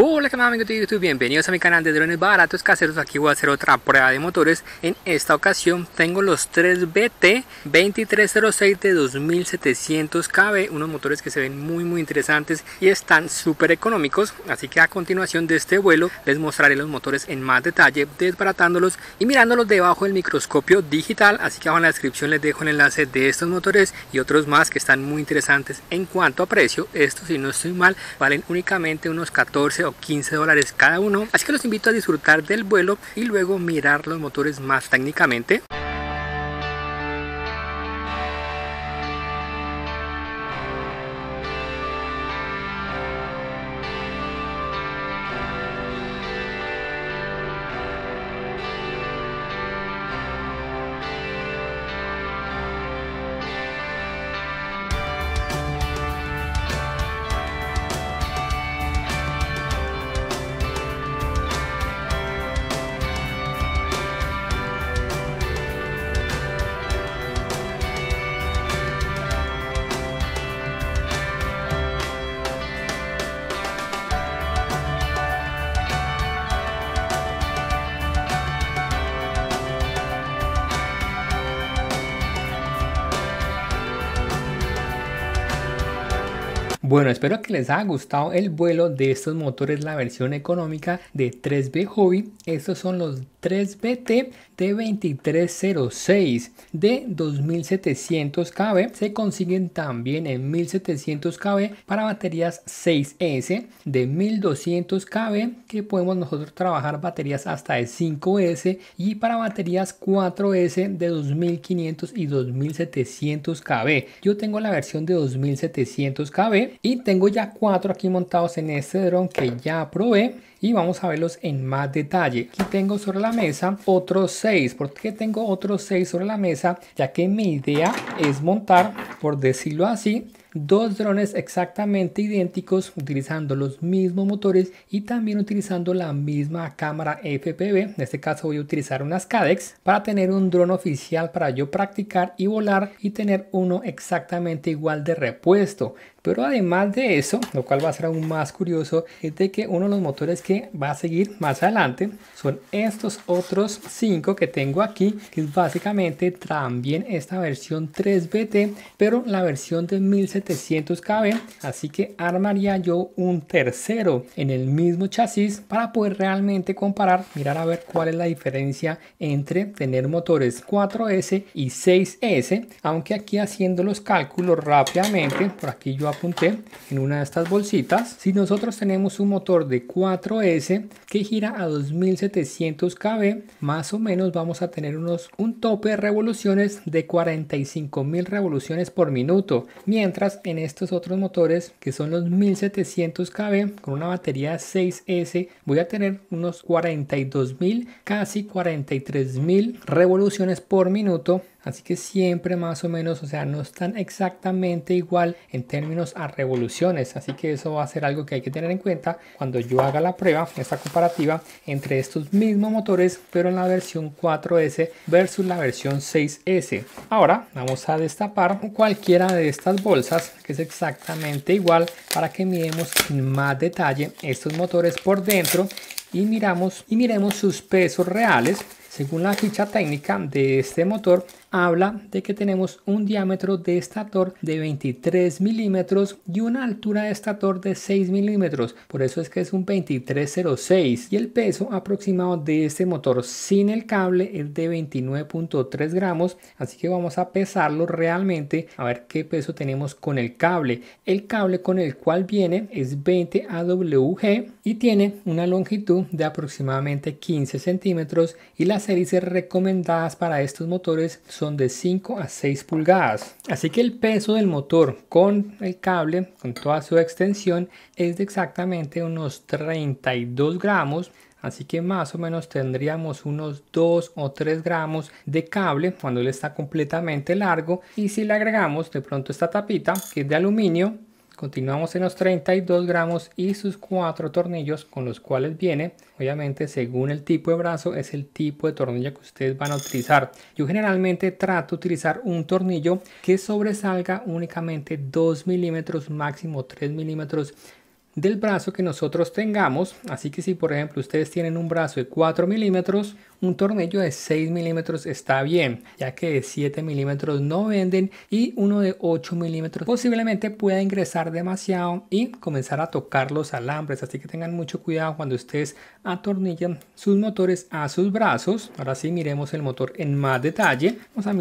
Hola, ¿qué tal amigos de YouTube? Bienvenidos a mi canal de drones baratos caseros. Aquí voy a hacer otra prueba de motores. En esta ocasión tengo los 3BT 2306 de 2700 KB, unos motores que se ven muy muy interesantes y están súper económicos. Así que a continuación de este vuelo les mostraré los motores en más detalle, desbaratándolos y mirándolos debajo del microscopio digital. Así que abajo en la descripción les dejo el enlace de estos motores y otros más que están muy interesantes en cuanto a precio. Estos, si no estoy mal, valen únicamente unos 14 15 dólares cada uno. Así que los invito a disfrutar del vuelo y luego mirar los motores más técnicamente. Bueno, espero que les haya gustado el vuelo de estos motores, la versión económica de 3B Hobby. Estos son los 3BT T2306 de 2700 kb se consiguen también en 1700 kb para baterías 6S de 1200 kb que podemos nosotros trabajar baterías hasta de 5S y para baterías 4S de 2500 y 2700 kb yo tengo la versión de 2700 kb y tengo ya 4 aquí montados en este dron que ya probé y vamos a verlos en más detalle. Aquí tengo sobre la mesa otros 6. ¿Por qué tengo otros 6 sobre la mesa? Ya que mi idea es montar, por decirlo así, dos drones exactamente idénticos utilizando los mismos motores y también utilizando la misma cámara FPV. En este caso voy a utilizar unas Cadex para tener un dron oficial para yo practicar y volar y tener uno exactamente igual de repuesto. Pero además de eso, lo cual va a ser aún más curioso, es de que uno de los motores que va a seguir más adelante son estos otros cinco que tengo aquí, que es básicamente también esta versión 3BT, pero la versión de 1700 700 kb, así que armaría yo un tercero en el mismo chasis para poder realmente comparar, mirar a ver cuál es la diferencia entre tener motores 4S y 6S, aunque aquí haciendo los cálculos rápidamente, por aquí yo apunté en una de estas bolsitas, si nosotros tenemos un motor de 4S que gira a 2700 kb, más o menos vamos a tener unos un tope de revoluciones de 45 mil revoluciones por minuto, mientras en estos otros motores que son los 1700 kb con una batería 6S voy a tener unos 42.000 casi 43.000 revoluciones por minuto Así que siempre más o menos, o sea, no están exactamente igual en términos a revoluciones. Así que eso va a ser algo que hay que tener en cuenta cuando yo haga la prueba, esta comparativa entre estos mismos motores, pero en la versión 4S versus la versión 6S. Ahora vamos a destapar cualquiera de estas bolsas, que es exactamente igual, para que miremos en más detalle estos motores por dentro y miramos y miremos sus pesos reales según la ficha técnica de este motor habla de que tenemos un diámetro de estator de 23 milímetros y una altura de estator de 6 milímetros. Por eso es que es un 2306 y el peso aproximado de este motor sin el cable es de 29.3 gramos. Así que vamos a pesarlo realmente a ver qué peso tenemos con el cable. El cable con el cual viene es 20 AWG y tiene una longitud de aproximadamente 15 centímetros y las series recomendadas para estos motores son son de 5 a 6 pulgadas. Así que el peso del motor con el cable, con toda su extensión, es de exactamente unos 32 gramos. Así que más o menos tendríamos unos 2 o 3 gramos de cable cuando él está completamente largo. Y si le agregamos de pronto esta tapita que es de aluminio, Continuamos en los 32 gramos y sus cuatro tornillos con los cuales viene. Obviamente según el tipo de brazo es el tipo de tornillo que ustedes van a utilizar. Yo generalmente trato de utilizar un tornillo que sobresalga únicamente 2 milímetros máximo 3 milímetros del brazo que nosotros tengamos. Así que si por ejemplo ustedes tienen un brazo de 4 milímetros, un tornillo de 6 milímetros está bien, ya que de 7 milímetros no venden y uno de 8 milímetros posiblemente pueda ingresar demasiado y comenzar a tocar los alambres. Así que tengan mucho cuidado cuando ustedes atornillan sus motores a sus brazos. Ahora sí miremos el motor en más detalle. Vamos a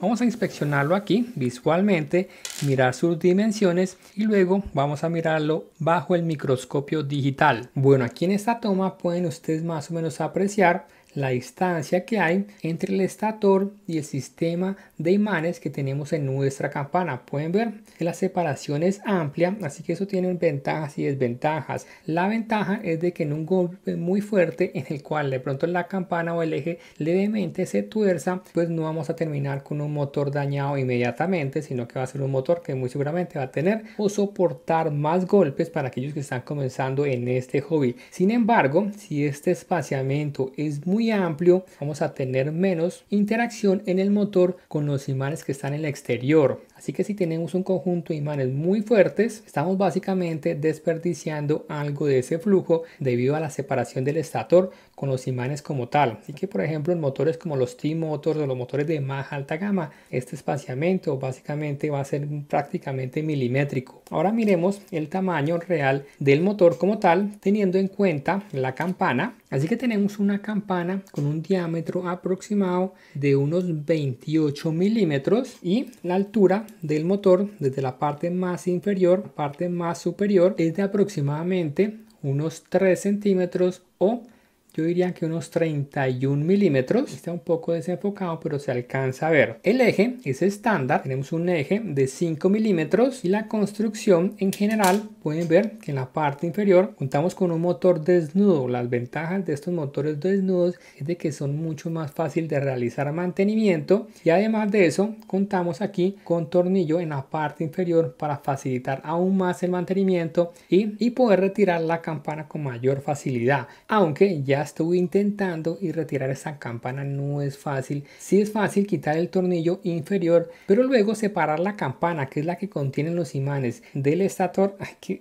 Vamos a inspeccionarlo aquí visualmente, mirar sus dimensiones y luego vamos a mirarlo bajo el microscopio digital. Bueno, aquí en esta toma pueden ustedes más o menos apreciar la distancia que hay entre el estator y el sistema de imanes que tenemos en nuestra campana. Pueden ver que la separación es amplia, así que eso tiene ventajas y desventajas. La ventaja es de que en un golpe muy fuerte en el cual de pronto la campana o el eje levemente se tuerza, pues no vamos a terminar con un motor dañado inmediatamente, sino que va a ser un motor que muy seguramente va a tener o soportar más golpes para aquellos que están comenzando en este hobby. Sin embargo, si este espaciamiento es muy amplio vamos a tener menos interacción en el motor con los imanes que están en el exterior. Así que si tenemos un conjunto de imanes muy fuertes, estamos básicamente desperdiciando algo de ese flujo debido a la separación del estator con los imanes como tal. Así que por ejemplo en motores como los T-Motors o los motores de más alta gama, este espaciamiento básicamente va a ser prácticamente milimétrico. Ahora miremos el tamaño real del motor como tal teniendo en cuenta la campana. Así que tenemos una campana con un diámetro aproximado de unos 28 milímetros y la altura del motor desde la parte más inferior parte más superior es de aproximadamente unos 3 centímetros o yo diría que unos 31 milímetros. Está un poco desenfocado, pero se alcanza a ver. El eje es estándar, tenemos un eje de 5 milímetros y la construcción en general pueden ver que en la parte inferior contamos con un motor desnudo. Las ventajas de estos motores desnudos es de que son mucho más fácil de realizar mantenimiento y además de eso contamos aquí con tornillo en la parte inferior para facilitar aún más el mantenimiento y, y poder retirar la campana con mayor facilidad aunque ya estuve intentando y retirar esa campana no es fácil. si es fácil quitar el tornillo inferior, pero luego separar la campana, que es la que contiene los imanes, del estator que,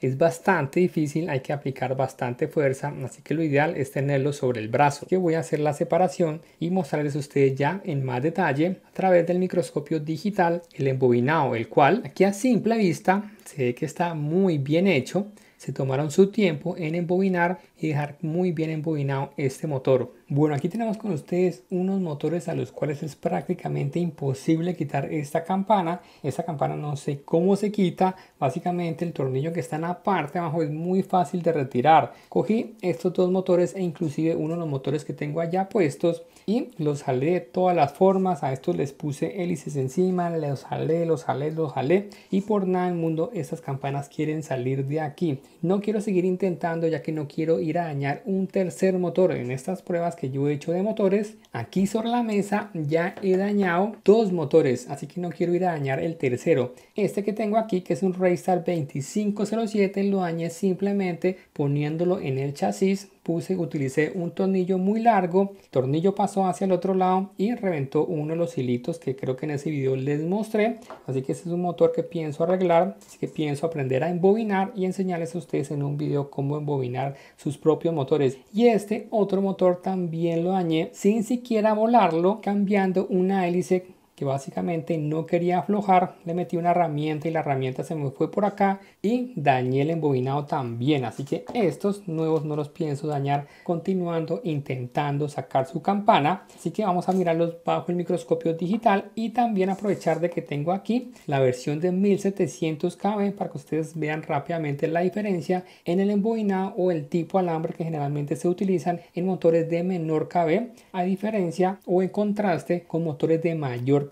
es bastante difícil, hay que aplicar bastante fuerza, así que lo ideal es tenerlo sobre el brazo. Que voy a hacer la separación y mostrarles a ustedes ya en más detalle a través del microscopio digital el embobinado, el cual aquí a simple vista se ve que está muy bien hecho se tomaron su tiempo en embobinar y dejar muy bien embobinado este motor. Bueno, aquí tenemos con ustedes unos motores a los cuales es prácticamente imposible quitar esta campana. Esta campana no sé cómo se quita. Básicamente el tornillo que está en la parte abajo es muy fácil de retirar. Cogí estos dos motores e inclusive uno de los motores que tengo allá puestos y los jalé de todas las formas. A estos les puse hélices encima, los jalé, los jalé, los jalé y por nada el mundo estas campanas quieren salir de aquí. No quiero seguir intentando ya que no quiero ir a dañar un tercer motor. En estas pruebas que yo he hecho de motores, aquí sobre la mesa ya he dañado dos motores, así que no quiero ir a dañar el tercero. Este que tengo aquí, que es un Raystar 2507, lo dañé simplemente poniéndolo en el chasis puse, utilicé un tornillo muy largo, el tornillo pasó hacia el otro lado y reventó uno de los hilitos que creo que en ese video les mostré. Así que ese es un motor que pienso arreglar, así que pienso aprender a embobinar y enseñarles a ustedes en un video cómo embobinar sus propios motores. Y este otro motor también lo dañé sin siquiera volarlo, cambiando una hélice que básicamente no quería aflojar, le metí una herramienta y la herramienta se me fue por acá y dañé el embobinado también, así que estos nuevos no los pienso dañar continuando intentando sacar su campana, así que vamos a mirarlos bajo el microscopio digital y también aprovechar de que tengo aquí la versión de 1700 KB para que ustedes vean rápidamente la diferencia en el embobinado o el tipo alambre que generalmente se utilizan en motores de menor KB a diferencia o en contraste con motores de mayor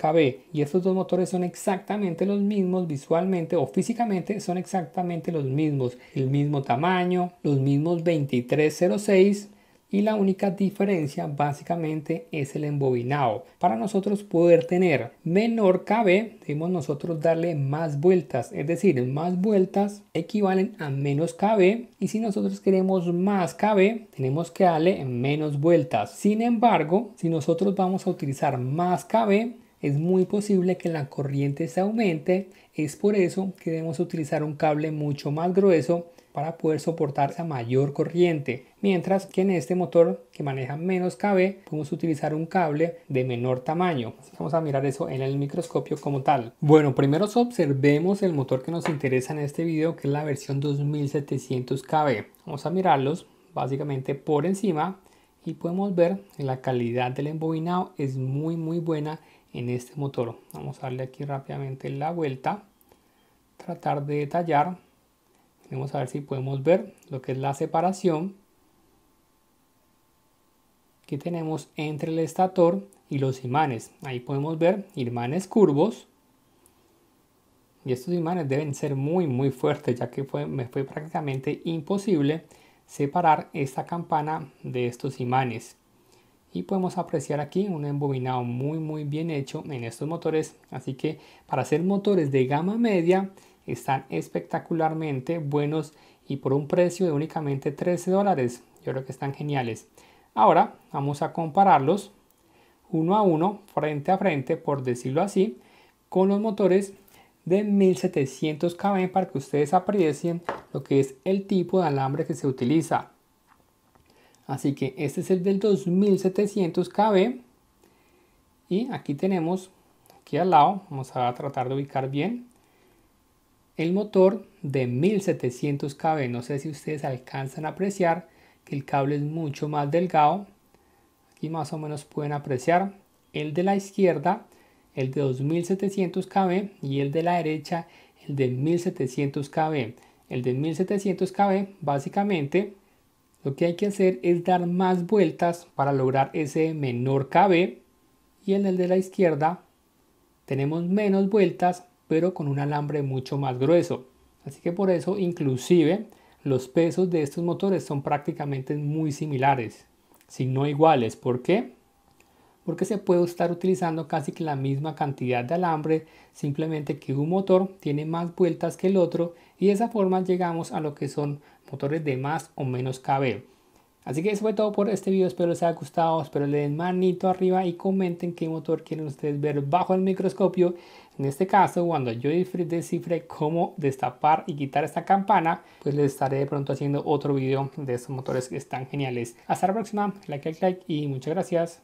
y estos dos motores son exactamente los mismos visualmente o físicamente son exactamente los mismos, el mismo tamaño, los mismos 2306 y la única diferencia básicamente es el embobinado. Para nosotros poder tener menor KB, debemos nosotros darle más vueltas, es decir, más vueltas equivalen a menos KB y si nosotros queremos más KB, tenemos que darle menos vueltas. Sin embargo, si nosotros vamos a utilizar más KB, es muy posible que la corriente se aumente. Es por eso que debemos utilizar un cable mucho más grueso para poder soportar esa mayor corriente. Mientras que en este motor que maneja menos KB podemos utilizar un cable de menor tamaño. vamos a mirar eso en el microscopio como tal. Bueno, primero observemos el motor que nos interesa en este video que es la versión 2700 KB. Vamos a mirarlos básicamente por encima y podemos ver que la calidad del embobinado es muy muy buena en este motor. Vamos a darle aquí rápidamente la vuelta, tratar de detallar. Vamos a ver si podemos ver lo que es la separación que tenemos entre el estator y los imanes. Ahí podemos ver imanes curvos. Y estos imanes deben ser muy muy fuertes ya que fue, me fue prácticamente imposible separar esta campana de estos imanes y podemos apreciar aquí un embobinado muy muy bien hecho en estos motores así que para ser motores de gama media están espectacularmente buenos y por un precio de únicamente 13 dólares yo creo que están geniales ahora vamos a compararlos uno a uno frente a frente por decirlo así con los motores de 1700 kb para que ustedes aprecien lo que es el tipo de alambre que se utiliza Así que este es el del 2700 KB. Y aquí tenemos, aquí al lado, vamos a tratar de ubicar bien, el motor de 1700 KB. No sé si ustedes alcanzan a apreciar que el cable es mucho más delgado. Aquí más o menos pueden apreciar el de la izquierda, el de 2700 KB y el de la derecha, el de 1700 KB. El de 1700 KB básicamente lo que hay que hacer es dar más vueltas para lograr ese menor KB y en el de la izquierda tenemos menos vueltas pero con un alambre mucho más grueso. Así que por eso inclusive los pesos de estos motores son prácticamente muy similares, si no iguales. ¿Por qué? porque se puede estar utilizando casi que la misma cantidad de alambre, simplemente que un motor tiene más vueltas que el otro y de esa forma llegamos a lo que son motores de más o menos cabello. Así que eso fue todo por este video, espero les haya gustado, espero le den manito arriba y comenten qué motor quieren ustedes ver bajo el microscopio. En este caso, cuando yo descifre cómo destapar y quitar esta campana, pues les estaré de pronto haciendo otro video de estos motores que están geniales. Hasta la próxima, like, like, like y muchas gracias.